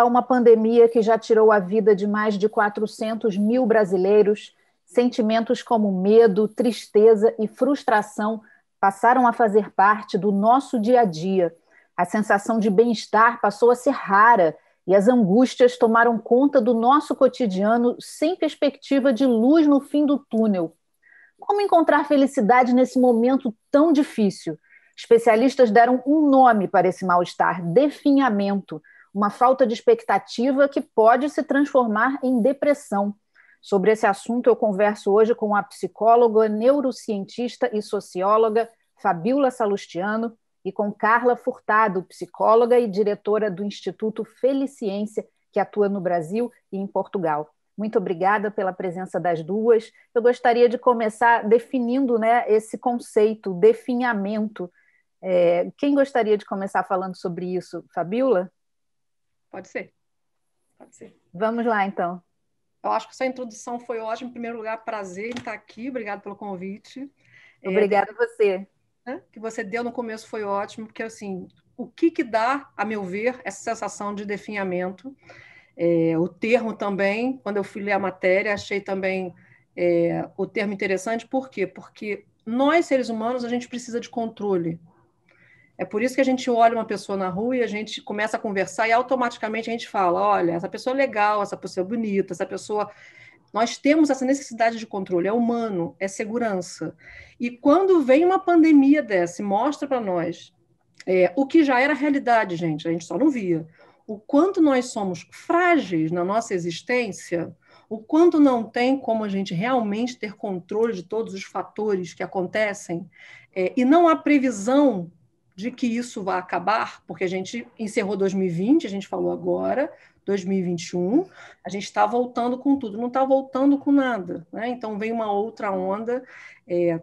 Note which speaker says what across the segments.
Speaker 1: a uma pandemia que já tirou a vida de mais de 400 mil brasileiros, sentimentos como medo, tristeza e frustração passaram a fazer parte do nosso dia a dia. A sensação de bem-estar passou a ser rara e as angústias tomaram conta do nosso cotidiano sem perspectiva de luz no fim do túnel. Como encontrar felicidade nesse momento tão difícil? Especialistas deram um nome para esse mal-estar: definhamento, uma falta de expectativa que pode se transformar em depressão. Sobre esse assunto, eu converso hoje com a psicóloga, neurocientista e socióloga Fabiola Salustiano e com Carla Furtado, psicóloga e diretora do Instituto Feliciência, que atua no Brasil e em Portugal. Muito obrigada pela presença das duas. Eu gostaria de começar definindo né, esse conceito, definhamento. É, quem gostaria de começar falando sobre isso? Fabiola?
Speaker 2: Pode ser. Pode ser.
Speaker 1: Vamos lá, então.
Speaker 2: Eu acho que sua introdução foi ótima. Em primeiro lugar, prazer em estar aqui. Obrigado pelo convite. É, Obrigada é, você. Né, que você deu no começo foi ótimo, porque assim, o que que dá, a meu ver, essa sensação de definhamento? É, o termo também, quando eu fui ler a matéria, achei também é, o termo interessante. Por quê? Porque nós, seres humanos, a gente precisa de controle. É por isso que a gente olha uma pessoa na rua e a gente começa a conversar e automaticamente a gente fala: olha, essa pessoa é legal, essa pessoa é bonita, essa pessoa. Nós temos essa necessidade de controle, é humano, é segurança. E quando vem uma pandemia dessa, mostra para nós é, o que já era realidade, gente, a gente só não via. O quanto nós somos frágeis na nossa existência, o quanto não tem como a gente realmente ter controle de todos os fatores que acontecem, é, e não há previsão de que isso vai acabar, porque a gente encerrou 2020, a gente falou agora, 2021, a gente está voltando com tudo, não está voltando com nada, né? Então vem uma outra onda, é,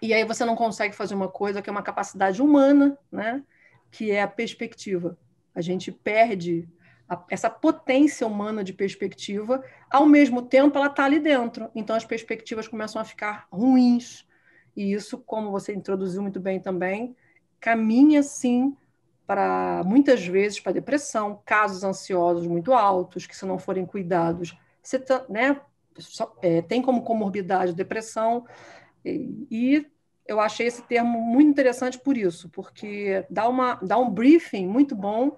Speaker 2: e aí você não consegue fazer uma coisa que é uma capacidade humana, né? Que é a perspectiva. A gente perde a, essa potência humana de perspectiva, ao mesmo tempo ela está ali dentro, então as perspectivas começam a ficar ruins. E isso, como você introduziu muito bem também, caminha sim para muitas vezes para depressão, casos ansiosos muito altos que se não forem cuidados, você tá, né, só, é, tem como comorbidade depressão e, e eu achei esse termo muito interessante por isso, porque dá, uma, dá um briefing muito bom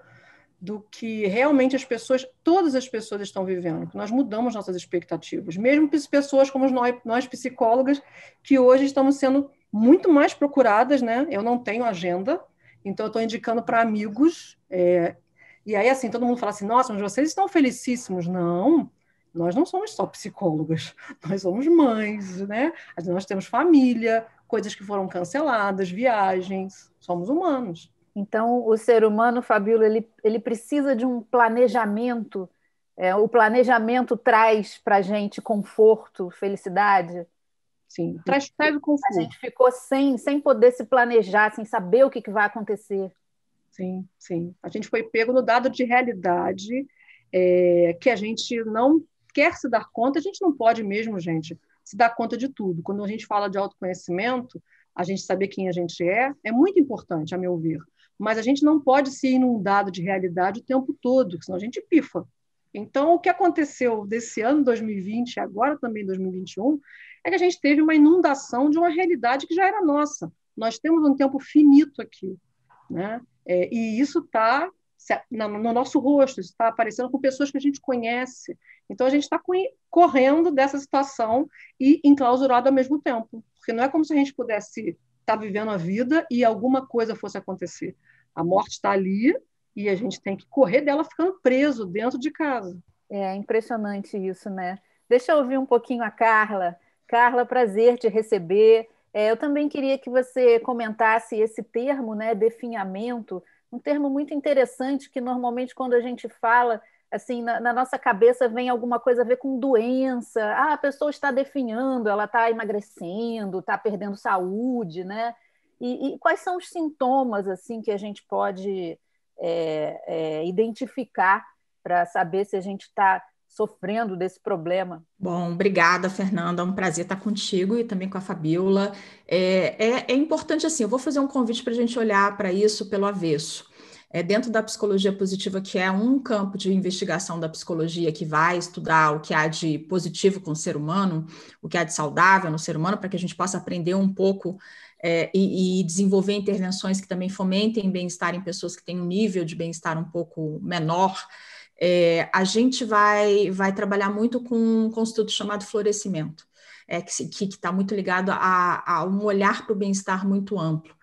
Speaker 2: do que realmente as pessoas, todas as pessoas estão vivendo. Nós mudamos nossas expectativas, mesmo pessoas como nós, nós psicólogas, que hoje estamos sendo muito mais procuradas, né? Eu não tenho agenda, então eu estou indicando para amigos. É, e aí, assim, todo mundo fala assim: nossa, mas vocês estão felicíssimos. Não, nós não somos só psicólogas, nós somos mães, né? Nós temos família, coisas que foram canceladas, viagens, somos humanos. Então, o ser humano, Fabíola, ele, ele precisa de um planejamento.
Speaker 1: É, o planejamento traz para a gente conforto, felicidade? Sim, traz pego confuso. A gente ficou sem, sem poder se planejar, sem saber o que, que
Speaker 2: vai acontecer. Sim, sim. A gente foi pego no dado de realidade é, que a gente não quer se dar conta, a gente não pode mesmo, gente, se dar conta de tudo. Quando a gente fala de autoconhecimento, a gente saber quem a gente é, é muito importante, a meu ver. Mas a gente não pode ser inundado de realidade o tempo todo, senão a gente pifa. Então, o que aconteceu desse ano 2020 e agora também 2021 é que a gente teve uma inundação de uma realidade que já era nossa. Nós temos um tempo finito aqui, né? É, e isso está no nosso rosto, isso está aparecendo com pessoas que a gente conhece. Então, a gente está correndo dessa situação e enclausurado ao mesmo tempo, porque não é como se a gente pudesse estar tá vivendo a vida e alguma coisa fosse acontecer. A morte está ali e a gente tem que correr dela ficando preso dentro de casa. É impressionante isso, né? Deixa eu ouvir um pouquinho a Carla.
Speaker 1: Carla, prazer te receber. É, eu também queria que você comentasse esse termo, né, definhamento, um termo muito interessante que normalmente quando a gente fala assim, na, na, nossa cabeça vem alguma coisa a ver com doença. Ah, a pessoa está definhando, ela está emagrecendo, está perdendo saúde, né? E, e, quais são os sintomas assim que a gente pode é, é, identificar para saber
Speaker 3: se a gente está sofrendo desse problema. Bom, obrigada, Fernanda. É um prazer estar contigo e também com a Fabiola. É, é, é importante, assim, eu vou fazer um convite para a gente olhar para isso pelo avesso. É, dentro da psicologia positiva, que é um campo de investigação da psicologia que vai estudar o que há de positivo com o ser humano, o que há de saudável no ser humano, para que a gente possa aprender um pouco é, e, e, desenvolver intervenções que também fomentem bem-estar em pessoas que têm um nível de bem-estar um pouco menor. É, a gente vai, vai trabalhar muito com um conceito chamado florescimento, é, que está muito ligado a, a um olhar para o bem-estar muito amplo.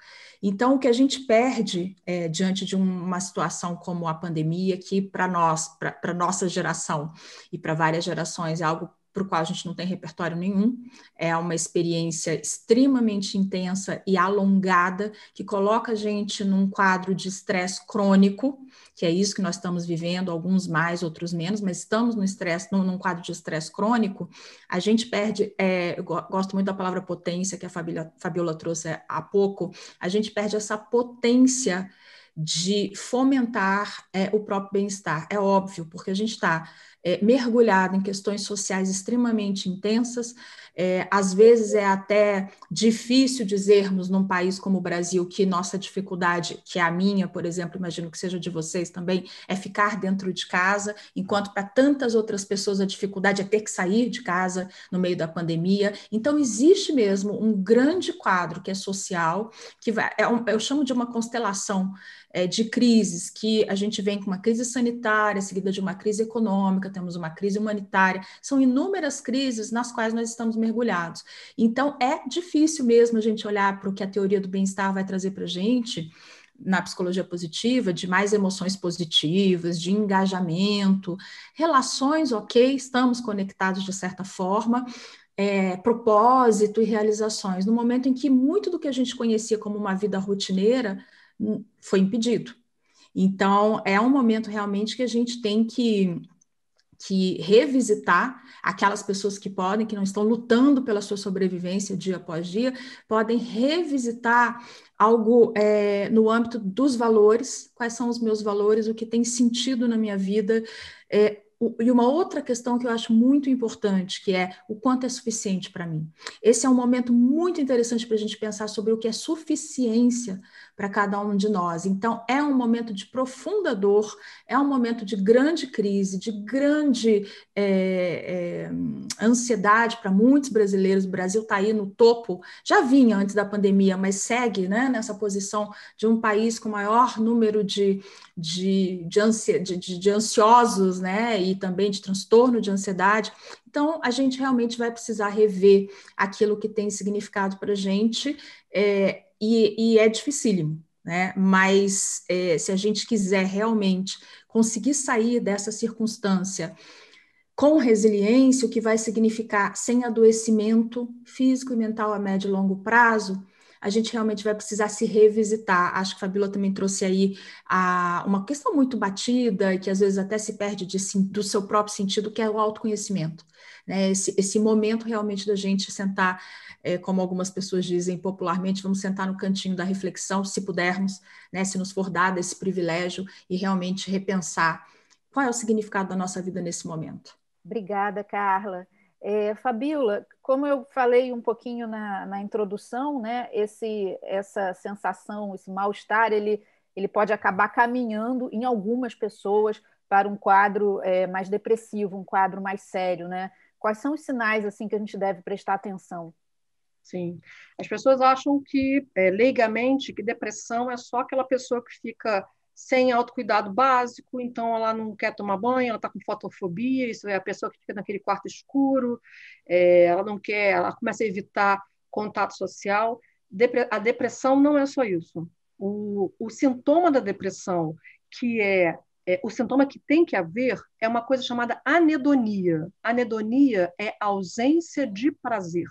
Speaker 3: Então, o que a gente perde é, diante de uma situação como a pandemia, que para nós, para nossa geração e para várias gerações é algo para o qual a gente não tem repertório nenhum. É uma experiência extremamente intensa e alongada, que coloca a gente num quadro de estresse crônico, que é isso que nós estamos vivendo, alguns mais, outros menos, mas estamos no estresse, num, num quadro de estresse crônico. A gente perde, é, eu gosto muito da palavra potência, que a Fabiola Fabiola trouxe há pouco, a gente perde essa potência de fomentar é, o próprio bem-estar. É óbvio, porque a gente está é, mergulhado em questões sociais extremamente intensas. É, às vezes é até difícil dizermos num país como o Brasil que nossa dificuldade, que é a minha, por exemplo, imagino que seja de vocês também, é ficar dentro de casa, enquanto para tantas outras pessoas a dificuldade é ter que sair de casa no meio da pandemia. Então, existe mesmo um grande quadro que é social, que vai, é um, eu chamo de uma constelação é, de crises, que a gente vem com uma crise sanitária, seguida de uma crise econômica, temos uma crise humanitária, são inúmeras crises nas quais nós estamos mergulhados. Então, é difícil mesmo a gente olhar para o que a teoria do bem-estar vai trazer para a gente na psicologia positiva, de mais emoções positivas, de engajamento, relações, ok, estamos conectados de certa forma, é, propósito e realizações, no momento em que muito do que a gente conhecia como uma vida rotineira foi impedido. Então, é um momento realmente que a gente tem que, que revisitar aquelas pessoas que podem, que não estão lutando pela sua sobrevivência dia após dia, podem revisitar algo é, no âmbito dos valores, quais são os meus valores, o que tem sentido na minha vida, é, e uma outra questão que eu acho muito importante, que é o quanto é suficiente para mim. Esse é um momento muito interessante para a gente pensar sobre o que é suficiência para cada um de nós. Então, é um momento de profunda dor, é um momento de grande crise, de grande é, é, ansiedade para muitos brasileiros. O Brasil está aí no topo, já vinha antes da pandemia, mas segue né, nessa posição de um país com maior número de, de, de, de, de, de ansiosos, né? e também de transtorno de ansiedade. Então, a gente realmente vai precisar rever aquilo que tem significado para a gente é, e, e, é dificílimo. Né? Mas é, se a gente quiser realmente conseguir sair dessa circunstância com resiliência, o que vai significar sem adoecimento físico e mental a médio e longo prazo, a gente realmente vai precisar se revisitar. Acho que a Fabíola também trouxe aí a, uma questão muito batida, que às vezes até se perde de, do seu próprio sentido, que é o autoconhecimento. Né? Esse, esse momento realmente da gente sentar, é, como algumas pessoas dizem popularmente, vamos sentar no cantinho da reflexão, se pudermos, né? se nos for dado esse privilégio, e realmente repensar qual é o significado da nossa vida nesse momento.
Speaker 1: Obrigada, Carla. É, Fabiola, como eu falei um pouquinho na, na introdução, né, esse, essa sensação, esse mal-estar, ele, ele pode acabar caminhando em algumas pessoas para um quadro é, mais depressivo, um quadro mais sério, né? Quais são os sinais assim que a gente deve prestar atenção?
Speaker 2: Sim, as pessoas acham que é, leigamente que depressão é só aquela pessoa que fica sem autocuidado básico, então ela não quer tomar banho, ela está com fotofobia, isso é a pessoa que fica naquele quarto escuro, é, ela não quer, ela começa a evitar contato social. Depre a depressão não é só isso. O, o sintoma da depressão, que é, é o sintoma que tem que haver, é uma coisa chamada anedonia. Anedonia é ausência de prazer.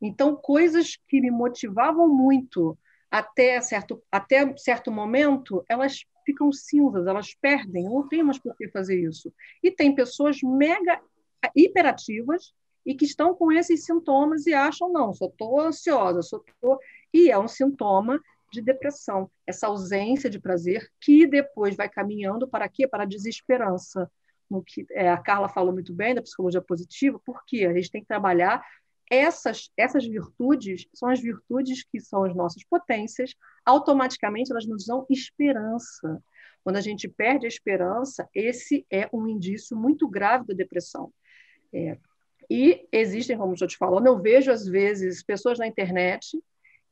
Speaker 2: Então, coisas que me motivavam muito até certo, até certo momento, elas ficam cinzas, elas perdem, não tem mais por que fazer isso. E tem pessoas mega ah, hiperativas e que estão com esses sintomas e acham, não, só estou ansiosa, só estou... E é um sintoma de depressão, essa ausência de prazer que depois vai caminhando para quê? Para a desesperança. No que, é, a Carla falou muito bem da psicologia positiva, porque a gente tem que trabalhar essas, essas virtudes são as virtudes que são as nossas potências, automaticamente elas nos dão esperança. Quando a gente perde a esperança, esse é um indício muito grave da depressão. É. E existem, como eu te falando, eu vejo às vezes pessoas na internet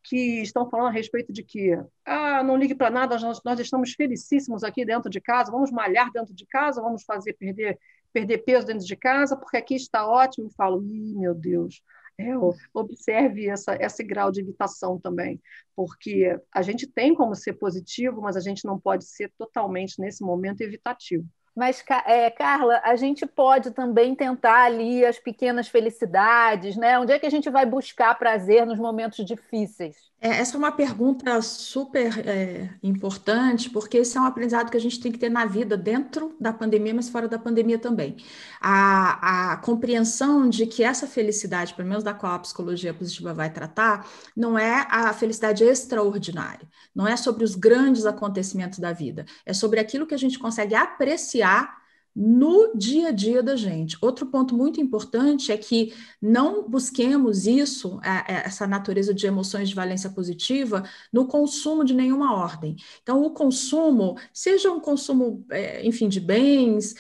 Speaker 2: que estão falando a respeito de que ah, não ligue para nada, nós, nós estamos felicíssimos aqui dentro de casa, vamos malhar dentro de casa, vamos fazer perder, perder peso dentro de casa, porque aqui está ótimo. E falo, Ih, meu Deus, é, observe essa, esse grau de evitação também, porque a gente tem como ser positivo, mas a gente não pode ser totalmente, nesse momento, evitativo. Mas, é,
Speaker 1: Carla, a
Speaker 2: gente pode também tentar ali as pequenas felicidades, né? Onde é que a gente
Speaker 3: vai buscar prazer nos momentos difíceis? É, essa é uma pergunta super é, importante, porque esse é um aprendizado que a gente tem que ter na vida, dentro da pandemia, mas fora da pandemia também. A, a compreensão de que essa felicidade, pelo menos da qual a psicologia positiva vai tratar, não é a felicidade extraordinária, não é sobre os grandes acontecimentos da vida, é sobre aquilo que a gente consegue apreciar no dia a dia da gente. Outro ponto muito importante é que não busquemos isso, é, é, essa natureza de emoções de valência positiva, no consumo de nenhuma ordem. Então, o consumo, seja um consumo, é, enfim, de bens,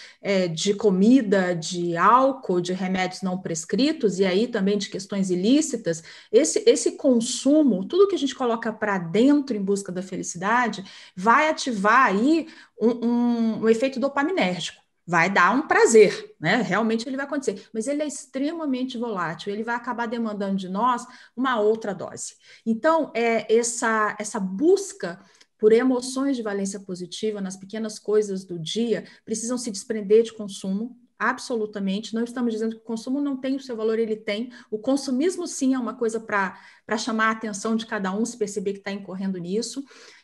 Speaker 3: de comida, de álcool, de remédios não prescritos, e aí também de questões ilícitas, esse, esse consumo, tudo que a gente coloca para dentro em busca da felicidade, vai ativar aí um, um, um efeito dopaminérgico vai dar um prazer, né? Realmente ele vai acontecer, mas ele é extremamente volátil, ele vai acabar demandando de nós uma outra dose. Então, é essa essa busca por emoções de valência positiva nas pequenas coisas do dia, precisam se desprender de consumo, absolutamente. Não estamos dizendo que o consumo não tem o seu valor, ele tem. O consumismo, sim, é uma coisa para chamar a atenção de cada um, se perceber que está incorrendo nisso.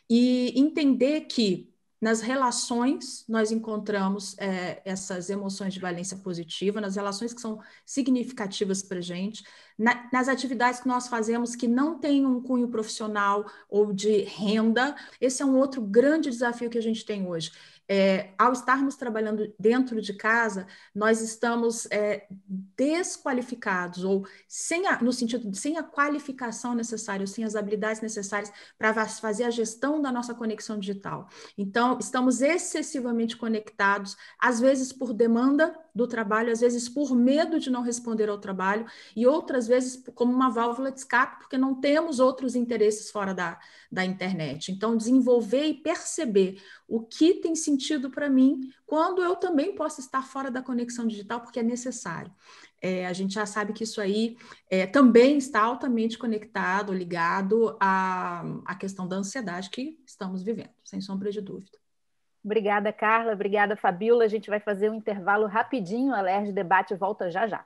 Speaker 3: E entender que nas relações, nós encontramos é, essas emoções de valência positiva, nas relações que são significativas para a gente, na, nas atividades que nós fazemos que não têm um cunho profissional ou de renda. Esse é um outro grande desafio que a gente tem hoje. É, ao estarmos trabalhando dentro de casa, nós estamos é, desqualificados, ou sem a, no sentido de sem a qualificação necessária, ou sem as habilidades necessárias para fazer a gestão da nossa conexão digital. Então, estamos excessivamente conectados, às vezes por demanda do trabalho, às vezes por medo de não responder ao trabalho, e outras vezes como uma válvula de escape, porque não temos outros interesses fora da, da internet. Então, desenvolver e perceber o que tem sentido para mim quando eu também posso estar fora da conexão digital, porque é necessário. É, a gente já sabe que isso aí é, também está altamente conectado, ligado à, à questão da ansiedade que estamos vivendo, sem sombra de dúvida. Obrigada, Carla. Obrigada, Fabiola. A gente vai fazer um intervalo
Speaker 1: rapidinho. A LERJ Debate volta já já.